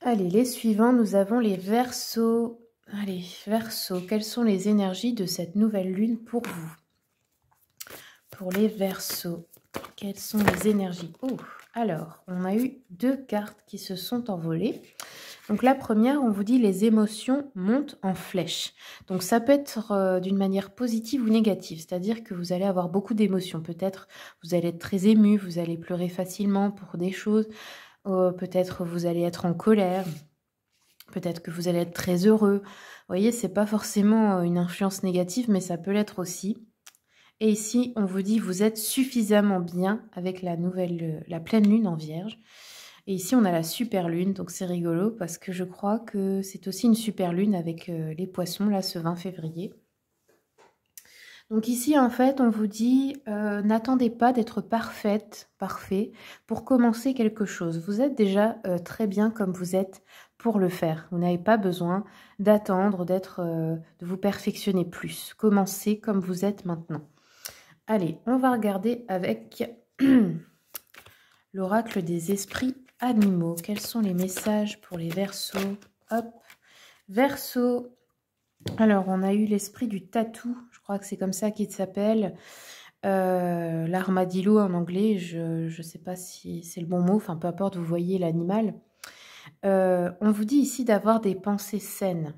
Allez, les suivants, nous avons les versos. Allez, versos, quelles sont les énergies de cette nouvelle lune pour vous Pour les versos, quelles sont les énergies Oh, alors, on a eu deux cartes qui se sont envolées. Donc la première, on vous dit les émotions montent en flèche. Donc ça peut être euh, d'une manière positive ou négative, c'est-à-dire que vous allez avoir beaucoup d'émotions. Peut-être vous allez être très ému, vous allez pleurer facilement pour des choses, euh, peut-être vous allez être en colère, peut-être que vous allez être très heureux. Vous voyez, n'est pas forcément euh, une influence négative, mais ça peut l'être aussi. Et ici, on vous dit vous êtes suffisamment bien avec la nouvelle, euh, la pleine lune en Vierge. Et ici, on a la super lune, donc c'est rigolo parce que je crois que c'est aussi une super lune avec les poissons là ce 20 février. Donc ici, en fait, on vous dit, euh, n'attendez pas d'être parfaite, parfait, pour commencer quelque chose. Vous êtes déjà euh, très bien comme vous êtes pour le faire. Vous n'avez pas besoin d'attendre, d'être, euh, de vous perfectionner plus. Commencez comme vous êtes maintenant. Allez, on va regarder avec l'oracle des esprits animaux. Quels sont les messages pour les versos Hop, Verseau, alors, on a eu l'esprit du tatou, je crois que c'est comme ça qu'il s'appelle. Euh, l'armadillo en anglais, je ne sais pas si c'est le bon mot, enfin peu importe, vous voyez l'animal. Euh, on vous dit ici d'avoir des pensées saines.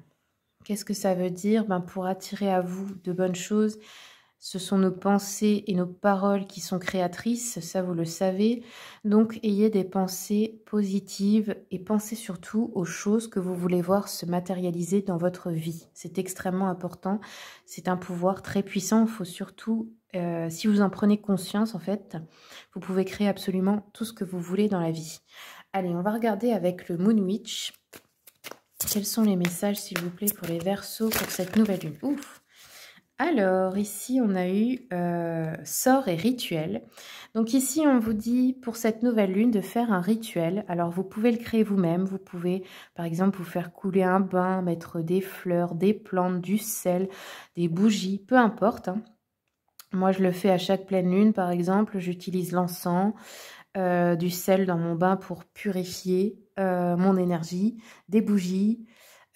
Qu'est-ce que ça veut dire ben, Pour attirer à vous de bonnes choses, ce sont nos pensées et nos paroles qui sont créatrices, ça vous le savez. Donc ayez des pensées positives et pensez surtout aux choses que vous voulez voir se matérialiser dans votre vie. C'est extrêmement important. C'est un pouvoir très puissant. Il faut surtout, euh, si vous en prenez conscience en fait, vous pouvez créer absolument tout ce que vous voulez dans la vie. Allez, on va regarder avec le Moon Witch. Quels sont les messages, s'il vous plaît, pour les versos pour cette nouvelle lune Ouf alors, ici, on a eu euh, sort et rituel. Donc ici, on vous dit pour cette nouvelle lune de faire un rituel. Alors, vous pouvez le créer vous-même. Vous pouvez, par exemple, vous faire couler un bain, mettre des fleurs, des plantes, du sel, des bougies, peu importe. Hein. Moi, je le fais à chaque pleine lune, par exemple. J'utilise l'encens, euh, du sel dans mon bain pour purifier euh, mon énergie, des bougies,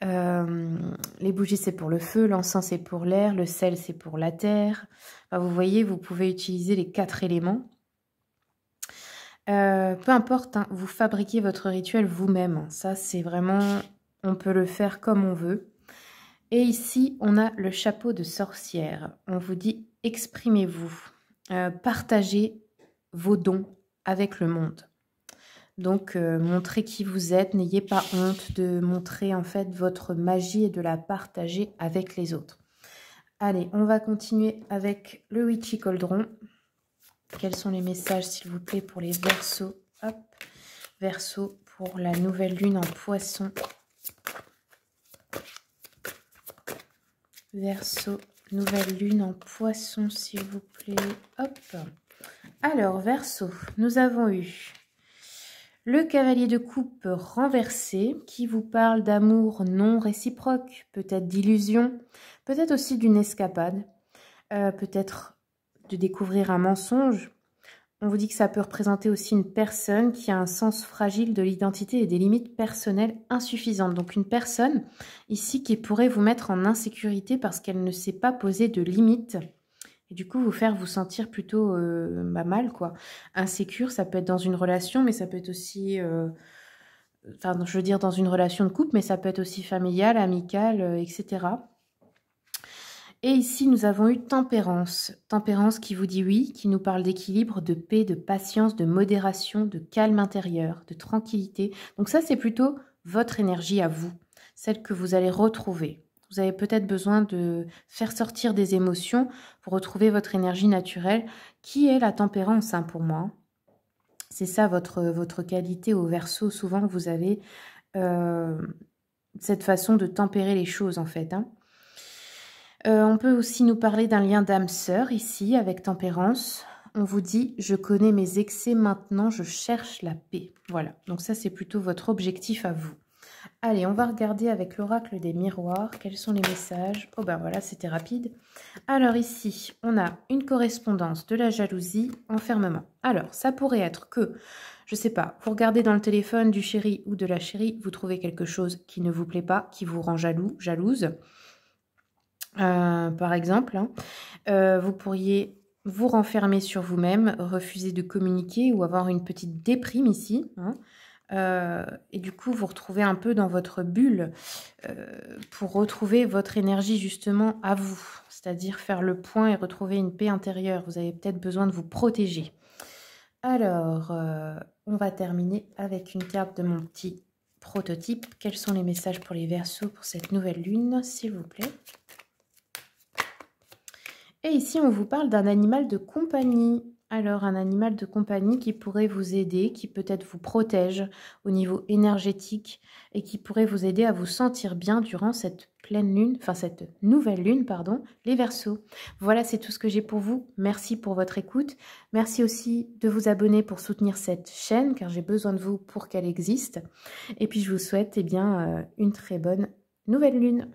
euh, les bougies, c'est pour le feu, l'encens, c'est pour l'air, le sel, c'est pour la terre. vous voyez, vous pouvez utiliser les quatre éléments. Euh, peu importe, hein, vous fabriquez votre rituel vous-même. Ça, c'est vraiment, on peut le faire comme on veut. Et ici, on a le chapeau de sorcière. On vous dit, exprimez-vous, euh, partagez vos dons avec le monde. Donc, euh, montrez qui vous êtes, n'ayez pas honte de montrer en fait votre magie et de la partager avec les autres. Allez, on va continuer avec le Witchy Coldron. Quels sont les messages, s'il vous plaît, pour les Verseaux Hop, verso pour la nouvelle lune en poisson. Verso, nouvelle lune en poisson, s'il vous plaît. Hop. Alors, verso, nous avons eu le cavalier de coupe renversé qui vous parle d'amour non réciproque, peut-être d'illusion, peut-être aussi d'une escapade, euh, peut-être de découvrir un mensonge. On vous dit que ça peut représenter aussi une personne qui a un sens fragile de l'identité et des limites personnelles insuffisantes. Donc une personne ici qui pourrait vous mettre en insécurité parce qu'elle ne sait pas poser de limites et du coup vous faire vous sentir plutôt euh, bah, mal quoi. Insécure, ça peut être dans une relation, mais ça peut être aussi, euh, enfin je veux dire dans une relation de couple, mais ça peut être aussi familiale, amical, euh, etc. Et ici nous avons eu tempérance, tempérance qui vous dit oui, qui nous parle d'équilibre, de paix, de patience, de modération, de calme intérieur, de tranquillité. Donc ça c'est plutôt votre énergie à vous, celle que vous allez retrouver. Vous avez peut-être besoin de faire sortir des émotions pour retrouver votre énergie naturelle, qui est la tempérance hein, pour moi. C'est ça votre, votre qualité au verso. Souvent, vous avez euh, cette façon de tempérer les choses, en fait. Hein. Euh, on peut aussi nous parler d'un lien d'âme-sœur ici, avec tempérance. On vous dit, je connais mes excès maintenant, je cherche la paix. Voilà, donc ça c'est plutôt votre objectif à vous. Allez, on va regarder avec l'oracle des miroirs quels sont les messages. Oh ben voilà, c'était rapide. Alors ici, on a une correspondance de la jalousie, enfermement. Alors, ça pourrait être que, je sais pas, vous regardez dans le téléphone du chéri ou de la chérie, vous trouvez quelque chose qui ne vous plaît pas, qui vous rend jaloux, jalouse. Euh, par exemple, hein, euh, vous pourriez vous renfermer sur vous-même, refuser de communiquer ou avoir une petite déprime ici. Hein. Euh, et du coup, vous retrouvez un peu dans votre bulle euh, pour retrouver votre énergie justement à vous, c'est-à-dire faire le point et retrouver une paix intérieure. Vous avez peut-être besoin de vous protéger. Alors, euh, on va terminer avec une carte de mon petit prototype. Quels sont les messages pour les versos pour cette nouvelle lune, s'il vous plaît Et ici, on vous parle d'un animal de compagnie. Alors, un animal de compagnie qui pourrait vous aider, qui peut-être vous protège au niveau énergétique et qui pourrait vous aider à vous sentir bien durant cette pleine lune, enfin cette nouvelle lune, pardon, les versos. Voilà, c'est tout ce que j'ai pour vous. Merci pour votre écoute. Merci aussi de vous abonner pour soutenir cette chaîne, car j'ai besoin de vous pour qu'elle existe. Et puis, je vous souhaite eh bien, euh, une très bonne nouvelle lune.